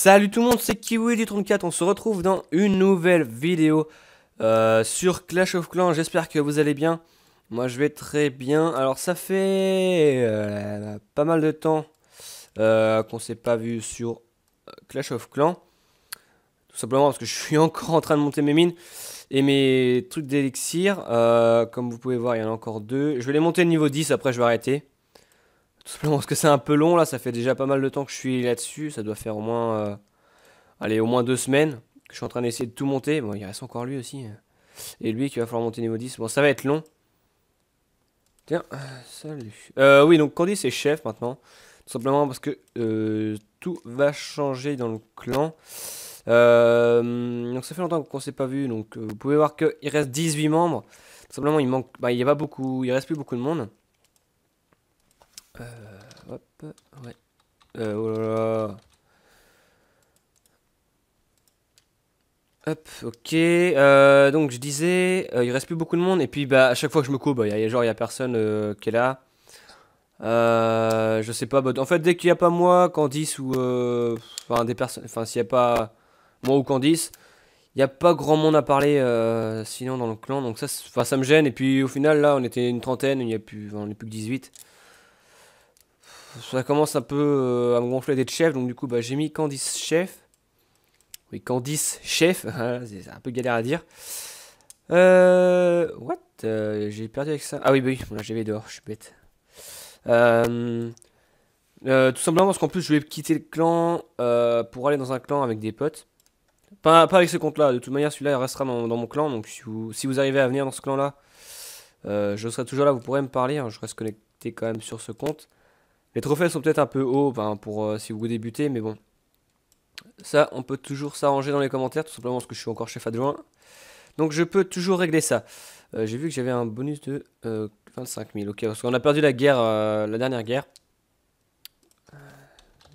Salut tout le monde, c'est Kiwi du 34. On se retrouve dans une nouvelle vidéo euh, sur Clash of Clans. J'espère que vous allez bien. Moi, je vais très bien. Alors, ça fait euh, pas mal de temps euh, qu'on s'est pas vu sur Clash of Clans. Tout simplement parce que je suis encore en train de monter mes mines et mes trucs d'élixir. comme vous pouvez voir, il y en a encore deux. Je vais les monter au niveau 10, après je vais arrêter simplement parce que c'est un peu long, là, ça fait déjà pas mal de temps que je suis là-dessus, ça doit faire au moins, euh, allez, au moins deux semaines que je suis en train d'essayer de tout monter. Bon, il reste encore lui aussi. Euh, et lui qui va falloir monter niveau 10. Bon, ça va être long. Tiens, salut. Euh, oui, donc Candy c'est chef maintenant. Tout simplement parce que tout va changer dans le clan. donc ça fait longtemps qu'on s'est pas vu. Donc vous pouvez voir qu'il reste 18 membres. Tout simplement, il manque. Bah, il n'y a pas beaucoup. Il reste plus beaucoup de monde. Euh, hop, ouais. Euh, oh là là. Hop, ok. Euh, donc je disais, il reste plus beaucoup de monde. Et puis bah, à chaque fois que je me coupe, bah, il y a genre, il y a personne qui est là. je sais pas. Bah, en fait, dès qu'il n'y a pas moi, Candice ou. Enfin, des personnes. Enfin, s'il n'y a pas moi ou Candice, il n'y a pas grand monde à parler sinon dans le clan. Donc ça, ça me gêne. Et puis au final, là, on était une trentaine. Il n'y a plus. on n'est plus que 18 ça commence un peu euh, à me gonfler d'être chef, donc du coup, bah, j'ai mis Candice Chef. Oui, Candice Chef, c'est un peu galère à dire. Euh, what J'ai perdu avec ça. Ah oui, bah oui, j'avais dehors, je suis bête. Euh, euh, tout simplement parce qu'en plus, je vais quitter le clan euh, pour aller dans un clan avec des potes. Pas, pas avec ce compte-là, de toute manière, celui-là restera dans, mon clan. Donc, si vous, si vous, arrivez à venir dans ce clan-là, je serai toujours là, vous pourrez me parler. Hein, je reste connecté quand même sur ce compte. Les trophées sont peut-être un peu hauts ben, pour euh, si vous débutez, mais bon. Ça, on peut toujours s'arranger dans les commentaires, tout simplement parce que je suis encore chef adjoint. Donc je peux toujours régler ça. Euh, j'ai vu que j'avais un bonus de 25 euh, 000. Ok, parce qu'on a perdu la guerre, la dernière guerre.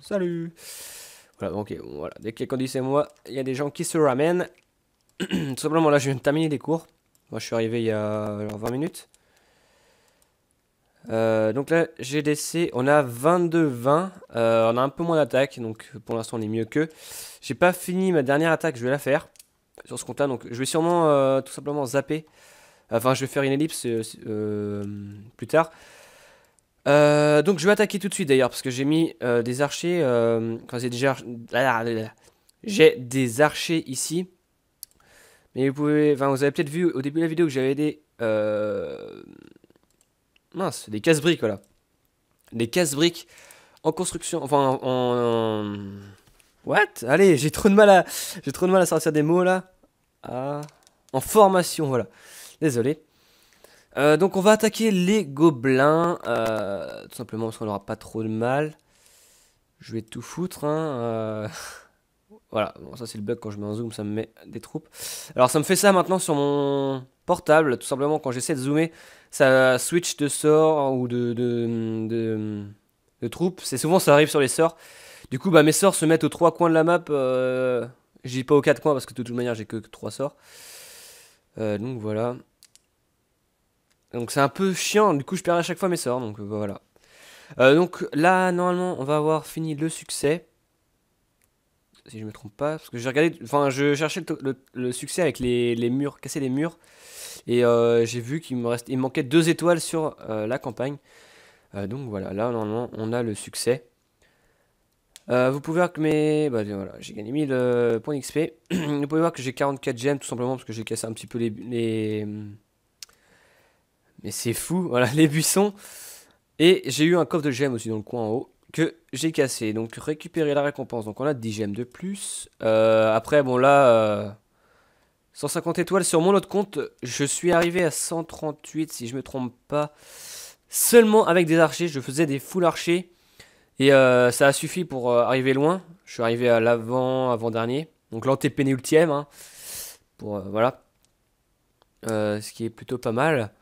Salut Voilà, ok, voilà. Dès que dit c'est moi, il y a des gens qui se ramènent. tout simplement, là, je viens de terminer les cours. Moi, je suis arrivé il y a 20 minutes. Euh, donc là, j'ai laissé, on a 22-20. Euh, on a un peu moins d'attaque, donc pour l'instant, on est mieux que J'ai pas fini ma dernière attaque, je vais la faire sur ce compte-là. Donc je vais sûrement euh, tout simplement zapper. Enfin, je vais faire une ellipse plus tard. donc je vais attaquer tout de suite d'ailleurs, parce que j'ai mis des archers. quand j'ai déjà. J'ai des archers ici. Mais vous pouvez. Enfin, vous avez peut-être vu au début de la vidéo que j'avais des mince, des casse-briques, là. Des casse-briques en construction, enfin, en... What Allez, j'ai trop de mal à... J'ai trop de mal à sortir des mots, là. Ah. En formation, voilà. Désolé. Euh, donc on va attaquer les gobelins, euh, tout simplement parce qu'on n'aura pas trop de mal. Je vais tout foutre, hein. Euh... Voilà, ça c'est le bug quand je mets en zoom, ça me met des troupes. Alors ça me fait ça maintenant sur mon portable, tout simplement quand j'essaie de zoomer, ça switch de sort ou de, de, troupes. C'est souvent ça arrive sur les sorts. Du coup, bah, mes sorts se mettent aux trois coins de la map. Euh, j'y je dis pas aux quatre coins parce que de toute manière j'ai que trois sorts. Euh, donc voilà. Donc c'est un peu chiant, du coup je perds à chaque fois mes sorts, donc euh, voilà. donc là, normalement, on va avoir fini le succès si je me trompe pas, parce que j'ai regardé, enfin, je cherchais le, succès avec les, murs, casser les murs, et euh, j'ai vu qu'il me reste, il manquait deux étoiles sur euh, la campagne. Euh, donc voilà, là normalement on a le succès. vous pouvez voir que mes, bah, voilà, j'ai gagné 1000 points d'XP. vous pouvez voir que j'ai 44 gemmes tout simplement parce que j'ai cassé un petit peu les, les... mais c'est fou, voilà, les buissons. Et j'ai eu un coffre de gemmes aussi dans le coin en haut que j'ai cassé. Donc récupérer la récompense. Donc on a 10 gemmes de plus. Euh, après, bon là, 150 euh, étoiles sur mon autre compte. Je suis arrivé à 138 si je me trompe pas. Seulement avec des archers. Je faisais des full archers. Et euh, ça a suffi pour arriver loin. Je suis arrivé à l'avant, avant-dernier. Donc l'antépénultième. Hein, pour, voilà. ce qui est plutôt pas mal.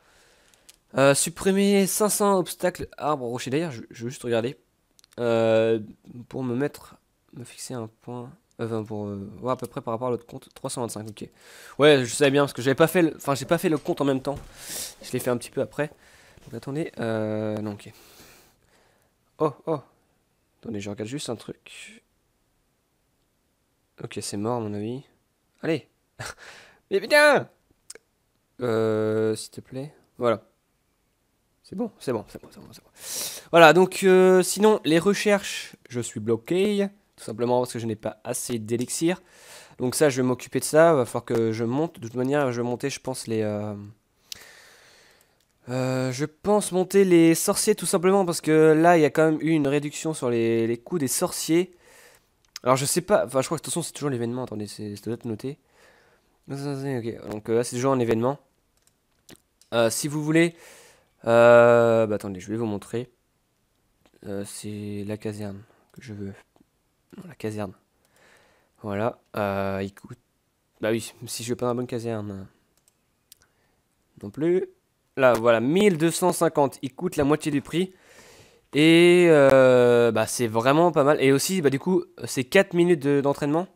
supprimer 500 obstacles arbres ah, rochers. D'ailleurs, je veux juste regarder. Euh, pour me mettre, me fixer un point. Euh, enfin, pour voir euh, à peu près par rapport à l'autre compte. 325, ok. Ouais, je savais bien parce que j'avais pas fait le. Enfin, j'ai pas fait le compte en même temps. Je l'ai fait un petit peu après. Donc attendez. Non, ok. Oh, oh. Attendez, je regarde juste un truc. Ok, c'est mort, à mon avis. Allez Mais putain Euh. S'il te plaît. Voilà. C'est bon, c'est bon, c'est bon, c'est bon, bon, Voilà, donc euh, sinon, les recherches, je suis bloqué, tout simplement parce que je n'ai pas assez d'élixir. Donc ça, je vais m'occuper de ça, va falloir que je monte. De toute manière, je vais monter, je pense, les... Euh, euh, je pense monter les sorciers tout simplement parce que là il y a quand même eu une réduction sur les, coûts des sorciers. Alors je sais pas, enfin je crois que de toute façon c'est toujours l'événement, attendez, c'est doit être noté. Ok, donc là c'est toujours un événement. si vous voulez, euh, bah attendez, je vais vous montrer. Euh, c'est la caserne que je veux. Non, la caserne. Voilà. Euh, coûte. Bah oui, si je veux pas la bonne caserne. Euh, non plus. Là, voilà, 1250. Il coûte la moitié du prix. Et euh, bah, c'est vraiment pas mal. Et aussi, bah, du coup, c'est 4 minutes d'entraînement.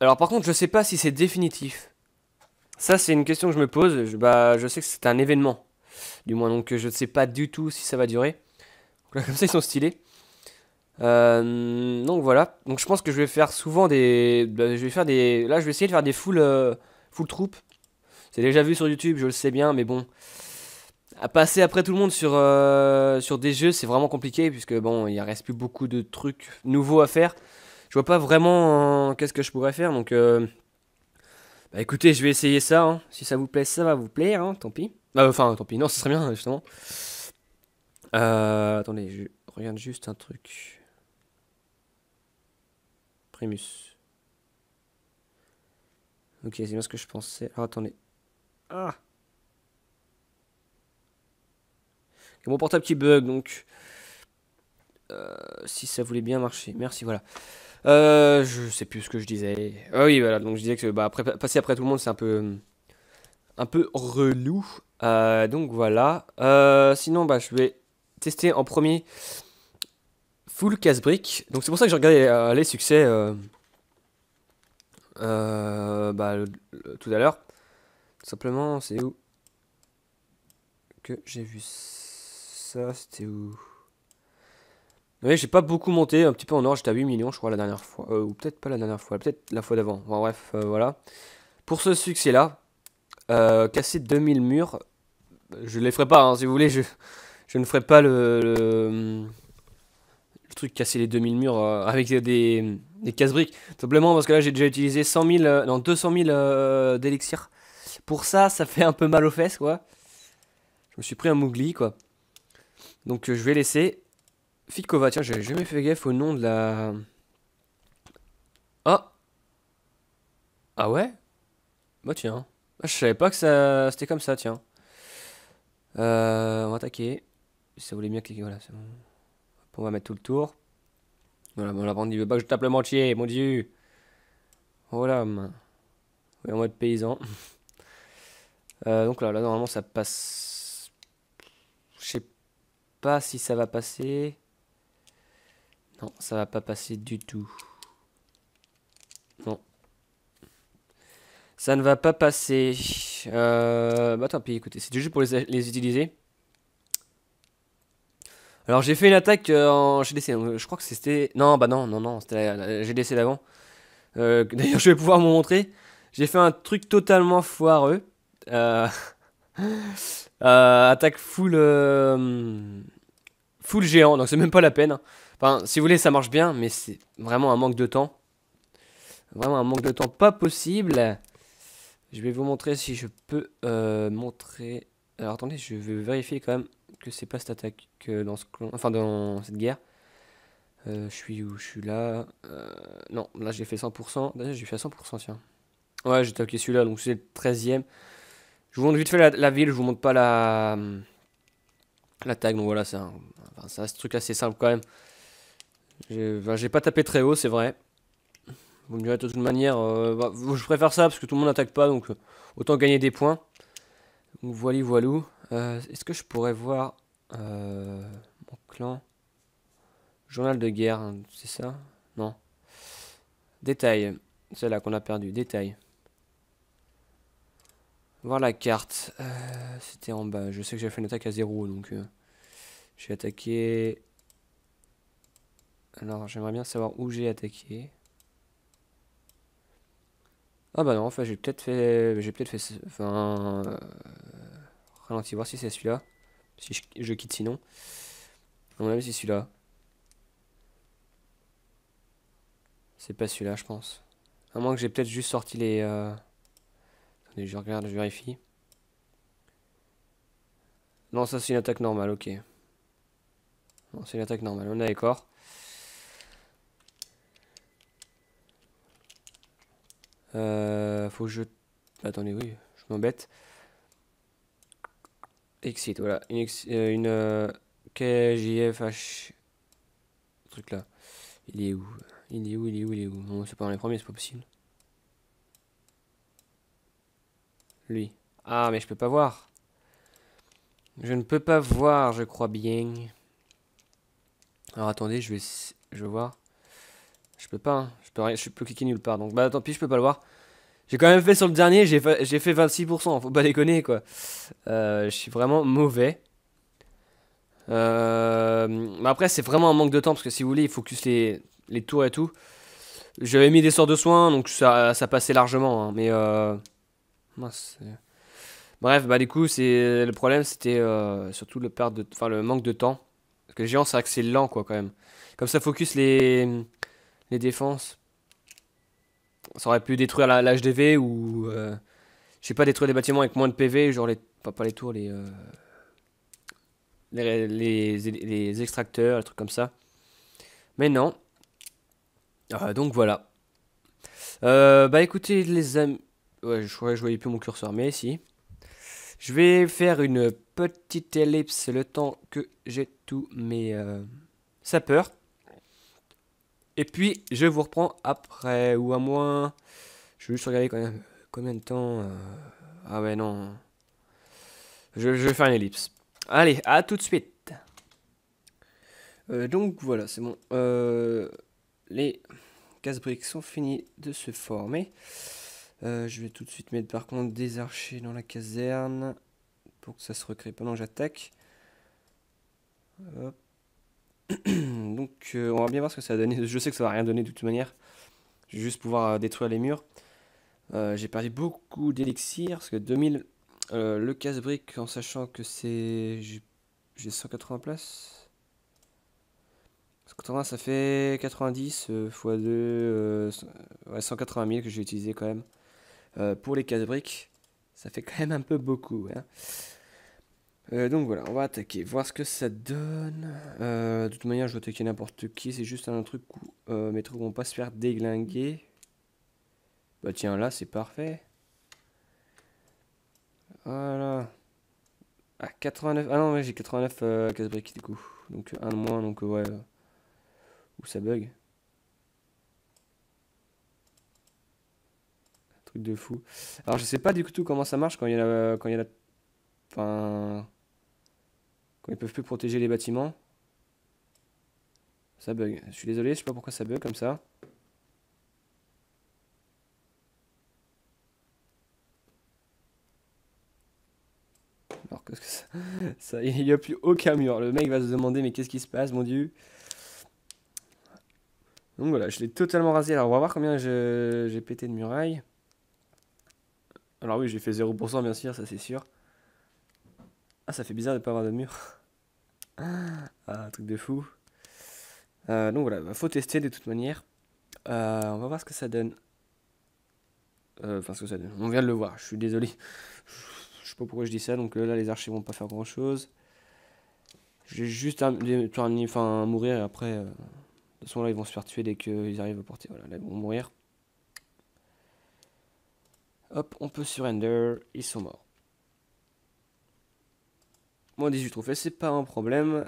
Alors par contre, je sais pas si c'est définitif. Ça, c'est une question que je me pose. Je, bah, je sais que c'est un événement, du moins, donc je ne sais pas du tout si ça va durer. Là, comme ça, ils sont stylés. Euh, donc voilà. Donc je pense que je vais faire souvent des. Bah, je vais faire des. Là, je vais essayer de faire des full, euh, full troupe C'est déjà vu sur YouTube, je le sais bien, mais bon. À passer après tout le monde sur, euh, sur des jeux, c'est vraiment compliqué, puisque bon, il reste plus beaucoup de trucs nouveaux à faire. Je vois pas vraiment qu'est-ce que je pourrais faire, donc bah écoutez, je vais essayer ça. Hein. Si ça vous plaît, ça va vous plaire, hein, tant pis. Bah, enfin, tant pis, non, ce serait bien, justement. Euh, attendez, je regarde juste un truc. Primus. Ok, c'est bien ce que je pensais. Ah, attendez. Ah Mon portable qui bug, donc... Euh, si ça voulait bien marcher. Merci, voilà. Euh, je sais plus ce que je disais. Ah oui, voilà, donc je disais que bah, après, passer après tout le monde, c'est un peu, un peu relou. Euh, donc voilà. Euh, sinon, bah, je vais tester en premier Full Brick. Donc c'est pour ça que j'ai regardé euh, les succès bah, tout à l'heure. simplement, c'est où que j'ai vu ça C'était où Ouais, j'ai pas beaucoup monté, un petit peu en or, j'étais à 8 millions, je crois, la dernière fois. Euh, ou peut-être pas la dernière fois, peut-être la fois d'avant. Bon, bref, euh, voilà. Pour ce succès-là, euh, casser 2000 murs, je les ferai pas, hein, si vous voulez, je, ne ferai pas le, truc casser les 2000 murs avec des, des casse-briques. Simplement parce que là, j'ai déjà utilisé 200 000 d'élixir. Pour ça, ça fait un peu mal aux fesses, quoi. Je me suis pris un mougli, quoi. Donc, je vais laisser. Fitkova, tiens, j'avais jamais fait gaffe au nom de la... Ah Ah ouais Bah tiens. Ah, je savais pas que ça... c'était comme ça, tiens. Euh, on va attaquer. Ça voulait bien cliquer, voilà, c'est bon. On va mettre tout le tour. Voilà, bon bande il veut pas que je tape le mentier, mon dieu. Voilà. Oh oui, en mode paysan. euh, donc là, là, normalement, ça passe. Je sais pas si ça va passer. Non, ça va pas passer du tout. Non. Ça ne va pas passer. Euh, bah tant pis, écoutez, c'est juste pour les, utiliser. Alors j'ai fait une attaque euh, en GDC, euh, je crois que c'était... Non, bah non, non, non, c'était la, GDC d'avant. D'ailleurs je vais pouvoir vous montrer. J'ai fait un truc totalement foireux. attaque full... full géant, donc c'est même pas la peine. Hein. Enfin, si vous voulez, ça marche bien, mais c'est vraiment un manque de temps. Vraiment un manque de temps pas possible. Je vais vous montrer si je peux euh, montrer... Alors attendez, je vais vérifier quand même que c'est pas cette attaque que dans ce enfin dans cette guerre. Euh, je suis où Je suis là. Euh, non, là j'ai fait 100%. D'ailleurs j'ai fait à 100% tiens. Ouais j'ai toqué celui-là, donc c'est le 13ème. Je vous montre vite fait la, ville, je vous montre pas la, hum, la tag, donc voilà, un, enfin, ça ce truc assez simple quand même. Bah, j'ai pas tapé très haut, c'est vrai. Vous me direz de toute manière, euh, bah, je préfère ça parce que tout le monde n'attaque pas, donc euh, autant gagner des points. Voili, voilou. Euh, est-ce que je pourrais voir mon clan Journal de guerre, hein, c'est ça Non. Détail. C'est là qu'on a perdu. Détail. Voir la carte. C'était en bas. Je sais que j'ai fait une attaque à zéro, donc j'ai attaqué alors, j'aimerais bien savoir où j'ai attaqué. Ah bah non, enfin j'ai peut-être fait... J'ai peut-être fait... Enfin... Euh, ralentis, ralenti, voir si c'est celui-là. Si je, quitte sinon. non mon c'est celui-là. C'est pas celui-là, je pense. À moins que j'ai peut-être juste sorti les... Euh, attendez, je regarde, je vérifie. Non, ça c'est une attaque normale, ok. Non, c'est une attaque normale, on a les corps. Euh, faut je... Attendez, oui, je m'embête. Exit, voilà. Une... Euh, une KJFH... Euh, truc là. Il est où Il est où Il est où Il est où Non, c'est pas dans les premiers, c'est pas possible. Lui. Ah, mais je peux pas voir. Je ne peux pas voir, je crois bien. Alors attendez, je vais, je vais voir. Je peux pas, hein. je peux rien, je peux cliquer nulle part. Donc bah tant pis, je peux pas le voir. J'ai quand même fait sur le dernier, j'ai fait 26%, faut pas déconner quoi. Euh, je suis vraiment mauvais. Euh, après c'est vraiment un manque de temps parce que si vous voulez, il focus les, tours et tout. J'avais mis des sorts de soins donc ça, passait largement. Hein. mais euh, mince. Bref, bah du coup, c'est le problème, c'était surtout le manque de temps. Parce que le géant, c'est vrai que c'est lent quoi quand même. Comme ça focus les les défenses. Ça aurait pu détruire la l'HDV ou. Euh, je sais pas, détruire des bâtiments avec moins de PV, genre les. Pas, pas les tours, euh, les, les, extracteurs, les trucs comme ça. Mais non. Ah, donc voilà. Euh, bah écoutez, les amis. Ouais, je, que je voyais plus mon curseur, mais si. Je vais faire une petite ellipse le temps que j'ai tous mes sapeurs. Et puis, je vous reprends après, ou à moins... Je vais juste regarder quand combien de temps... Euh, ah ouais, non. Je, vais faire une ellipse. Allez, à tout de suite. Euh, donc voilà, c'est bon. Euh, les casse briques sont finies de se former. je vais tout de suite mettre par contre des archers dans la caserne pour que ça se recrée pendant que j'attaque. Hop. Donc, euh, on va bien voir ce que ça va donner. Je sais que ça va rien donner de toute manière. Je vais juste pouvoir euh, détruire les murs. Euh, j'ai perdu beaucoup d'élixir, parce que 2000, le casse-brique, en sachant que c'est... J'ai 180 places. 180, ça fait 90 x 2, ouais, 180 000 que j'ai utilisé quand même. pour les casse-briques, ça fait quand même un peu beaucoup. Hein. Euh, donc voilà, on va attaquer, voir ce que ça donne. Euh, de toute manière, je vais attaquer n'importe qui, c'est juste un truc où euh, mes trucs vont pas se faire déglinguer. Bah tiens, là, c'est parfait. Voilà. Ah, 89... Ah non, mais j'ai 89 casse briques du coup. Donc un de moins, donc ouais. Ou ça bug. truc de fou. Alors je sais pas du tout comment ça marche quand il y a Quand il y a la Enfin. Quand ils peuvent plus protéger les bâtiments. Ça bug. Je suis désolé, je sais pas pourquoi ça bug comme ça. Alors qu'est-ce que ça, Il n'y a plus aucun mur. Le mec va se demander mais qu'est-ce qui se passe, mon dieu donc voilà, je l'ai totalement rasé. Alors on va voir combien j'ai pété de murailles Alors oui, j'ai fait 0%, bien sûr, ça c'est sûr. Ah, ça fait bizarre de ne pas avoir de mur. Ah. ah, un truc de fou. Euh, donc voilà, bah, faut tester de toute manière. Euh, on va voir ce que ça donne. Euh, enfin, ce que ça donne. On vient de le voir, je suis désolé. Je sais pas pourquoi je dis ça, donc là, les archives vont pas faire grand chose. Je vais juste à, enfin, mourir et après. de toute façon, là, ils vont se faire tuer dès qu'ils arrivent à porter. Voilà, là, ils vont mourir. Hop, on peut surrender. Ils sont morts. Moins 18 trophées, c'est pas un problème.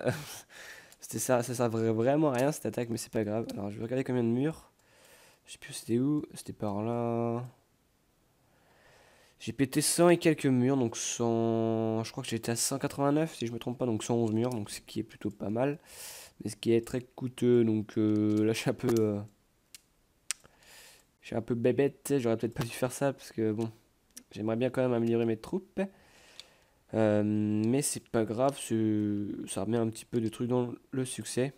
c'était ça, ça servait vraiment à rien cette attaque, mais c'est pas grave. Alors je vais regarder combien de murs. Je sais plus c'était où, c'était par là. J'ai pété 100 et quelques murs, donc 100... Je crois que j'étais à 189 si je me trompe pas, donc 111 murs, donc ce qui est plutôt pas mal. Mais ce qui est très coûteux, donc euh, là je suis un peu... Euh, je suis un peu bébête, j'aurais peut-être pas dû faire ça, parce que bon... J'aimerais bien quand même améliorer mes troupes. Euh, mais c'est pas grave, ça remet un petit peu de trucs dans le succès.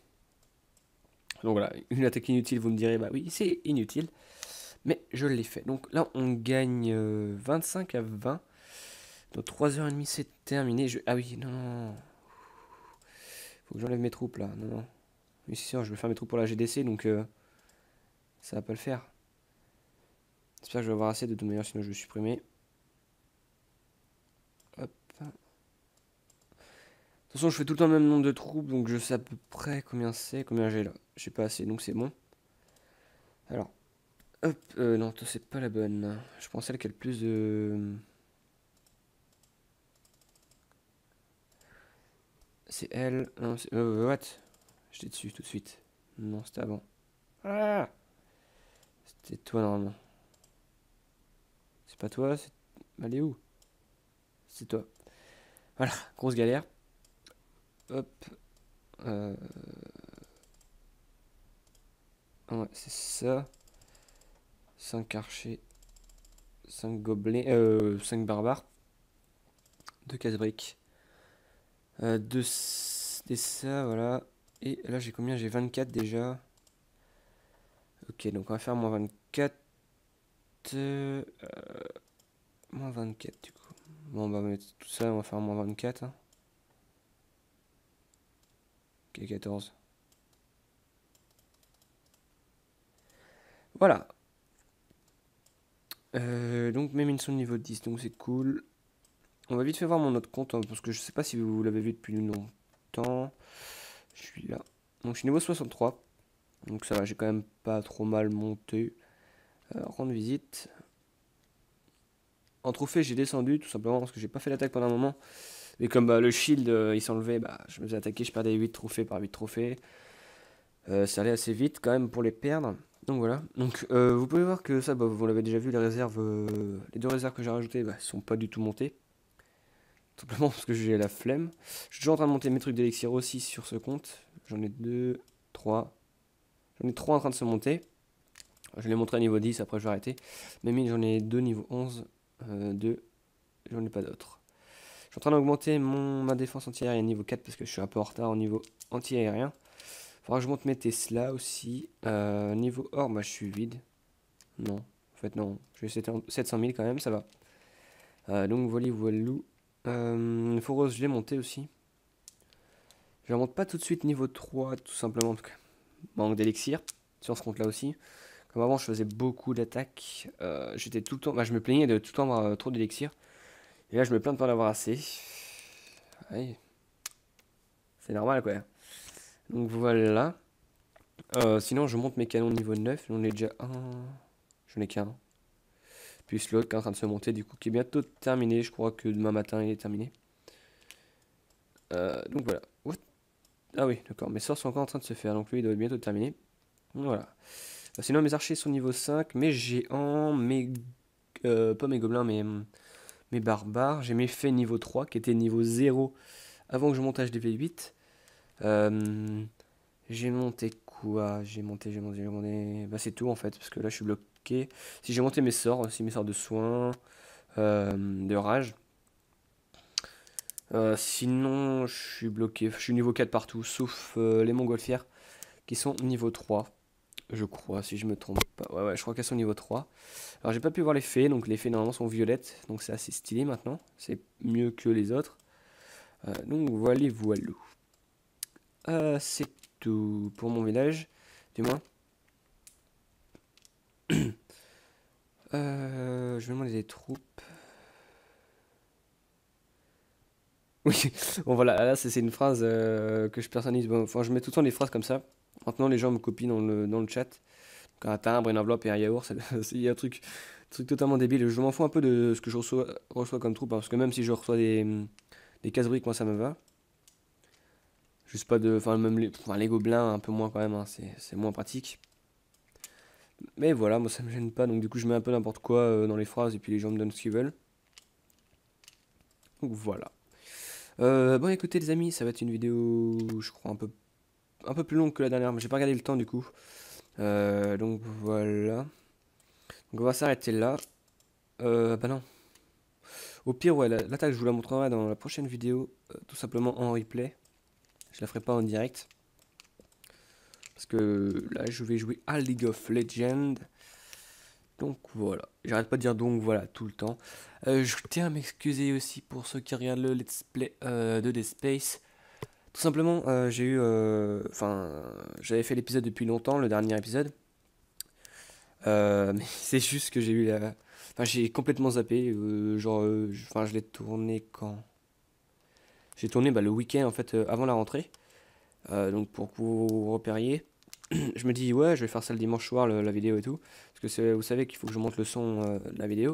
Donc voilà, une attaque inutile, vous me direz, bah oui, c'est inutile. Mais je l'ai fait. Donc là, on gagne 25 euh, à 20. Dans 3h30, c'est terminé. Ah oui, non, non. Faut que j'enlève mes troupes là. Non, non. Oui, c'est sûr, je vais faire mes troupes pour la GDC, donc euh, ça va pas le faire. J'espère que je vais avoir assez de tout sinon je vais supprimer. toute façon, je fais tout le temps le même nombre de troupes, donc je sais à peu près combien c'est, combien j'ai là. J'ai pas assez, donc c'est bon. Alors, hop, euh, non, c'est pas la bonne. Je pensais celle qui a le plus de... C'est elle. Non, c'est... Euh, what J'étais dessus tout de suite. Non, c'était avant. Ah C'était toi normalement. C'est pas toi, c'est... Elle est où C'est toi. Voilà, grosse galère. Hop. Euh... Ouais, c'est ça. 5 archers. 5 gobelets. Euh, 5 barbares. 2 casse briques. Euh, deux... Et ça, voilà. Et là, j'ai combien J'ai 24 déjà. Ok, donc on va faire moins 24. Euh, moins 24 du coup. Bon, bah, on va mettre tout ça, on va faire moins 24. Hein. 14. Voilà. Euh, donc mes mines sont de niveau 10, donc c'est cool. On va vite faire voir mon autre compte, hein, parce que je sais pas si vous l'avez vu depuis longtemps. Je suis là. Donc je suis niveau 63. Donc ça va, j'ai quand même pas trop mal monté. Euh, rendre visite. En trophée, j'ai descendu, tout simplement, parce que j'ai pas fait l'attaque pendant un moment. Mais comme bah, le shield euh, il s'enlevait, bah, je me faisais attaquer, je perdais 8 trophées par 8 trophées. Euh, ça allait assez vite quand même pour les perdre. Donc voilà. Donc euh, vous pouvez voir que ça, bah, vous l'avez déjà vu, les réserves, les deux réserves que j'ai rajoutées, ne sont pas du tout montées. Tout simplement parce que j'ai la flemme. Je suis toujours en train de monter mes trucs d'élixir aussi sur ce compte. J'en ai 2, 3. J'en ai trois en train de se monter. Je l'ai montré à niveau 10, après je vais arrêter. Même j'en ai deux niveau 11, 2, J'en ai pas d'autres. Je suis en train d'augmenter ma défense antiaérienne niveau 4 parce que je suis un peu en retard au niveau antiaérien. Faudra que je monte mes Tesla aussi. Euh, niveau or, bah, je suis vide. Non, en fait non. Je vais 700 000 quand même, ça va. Euh, donc voilà, voilà. Euh, Foros, je l'ai monté aussi. Je ne monte pas tout de suite niveau 3, tout simplement. Parce que manque d'élixir sur ce compte-là aussi. Comme avant, je faisais beaucoup d'attaques. J'étais tout le temps, bah, je me plaignais de tout le temps avoir trop d'élixir. Et là, je me plains de pas en avoir assez. Aïe. C'est normal, quoi. Donc voilà. Euh, sinon, je monte mes canons niveau 9. On est déjà un. Je n'ai qu'un. Puis l'autre qui est en train de se monter, du coup, qui est bientôt terminé. Je crois que demain matin, il est terminé. Euh, donc voilà. ah oui, d'accord. Mes sorts sont encore en train de se faire. Donc lui, il doit être bientôt terminé. Voilà. Euh, sinon, mes archers sont niveau 5. Mes géants, mes. pas mes gobelins, mais. Hum, barbares, j'ai mes faits niveau 3 qui était niveau 0 avant que je monte v 8 euh, j'ai monté quoi J'ai monté, j'ai monté, j'ai monté. Bah, c'est tout en fait, parce que là je suis bloqué. Si j'ai monté mes sorts si mes sorts de soins, euh, de rage. Euh, sinon, je suis bloqué. Je suis niveau 4 partout, sauf les montgolfières qui sont niveau 3 je crois, si je me trompe pas. Ouais, ouais, je crois qu'elles sont niveau 3. Alors, j'ai pas pu voir les fées, donc les fées normalement sont violettes, donc c'est assez stylé maintenant. C'est mieux que les autres. Euh, donc, voilà, voilà. Euh, c'est tout pour mon village, du moins. Euh, je vais demander des troupes. Oui, bon voilà, là c'est une phrase euh, que je personnalise. enfin, je mets tout le temps des phrases comme ça. Maintenant, les gens me copient dans le, dans le chat. Donc, un timbre, une enveloppe et un yaourt, il y a un truc, truc totalement débile. Je m'en fous un peu de ce que je reçois, comme troupe, hein, parce que même si je reçois des, des casse-briques, moi ça me va. Juste pas de. Enfin, même les, enfin, les gobelins, un peu moins quand même, hein, c'est moins pratique. Mais voilà, moi ça me gêne pas, donc du coup je mets un peu n'importe quoi euh, dans les phrases et puis les gens me donnent ce qu'ils veulent. Donc voilà. Euh, bon écoutez les amis, ça va être une vidéo je crois un peu un peu plus longue que la dernière, mais j'ai pas regardé le temps du coup. Euh, donc voilà. Donc on va s'arrêter là. Euh, bah non. Au pire, ouais, l'attaque, je vous la montrerai dans la prochaine vidéo, euh, tout simplement en replay. Je la ferai pas en direct. Parce que là, je vais jouer à League of Legends. Donc voilà, j'arrête pas de dire donc voilà tout le temps. Euh, je tiens à m'excuser aussi pour ceux qui regardent le let's play de Dead Space. Tout simplement, euh, j'ai eu. Euh, enfin, j'avais fait l'épisode depuis longtemps, le dernier épisode. Euh, mais c'est juste que j'ai eu la. Enfin, j'ai complètement zappé. genre, enfin, je l'ai tourné quand J'ai tourné bah, le week-end, en fait, avant la rentrée. donc, pour que vous repériez je me dis ouais je vais faire ça le dimanche soir la vidéo et tout parce que vous savez qu'il faut que je monte le son de la vidéo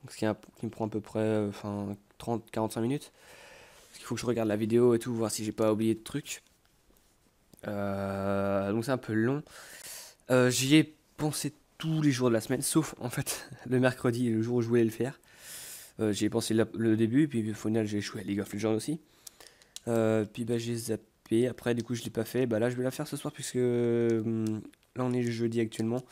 donc ce qui, me prend à peu près 30 45 minutes parce qu'il faut que je regarde la vidéo et tout, voir si j'ai pas oublié de trucs. Euh, donc c'est un peu long. Euh, j'y ai pensé tous les jours de la semaine, sauf en fait le mercredi, le jour où je voulais le faire. Euh, j'y ai pensé le début, puis au final j'ai échoué à League of Legends aussi. puis bah, j'ai zappé, après du coup je l'ai pas fait. Bah là je vais la faire ce soir puisque hmm, là on est jeudi actuellement.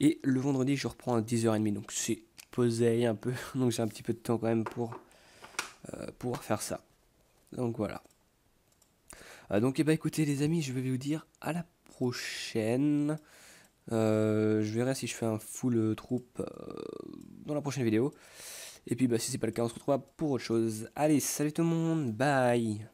Et le vendredi je reprends à 10h30, donc c'est posé un peu, donc j'ai un petit peu de temps quand même pour pouvoir faire ça. Donc voilà. Euh, donc et eh ben, écoutez les amis, je vais vous dire à la prochaine. Euh, je verrai si je fais un full troupe euh, dans la prochaine vidéo. Et puis bah, si c'est pas le cas, on se retrouve pour autre chose. Allez, salut tout le monde, bye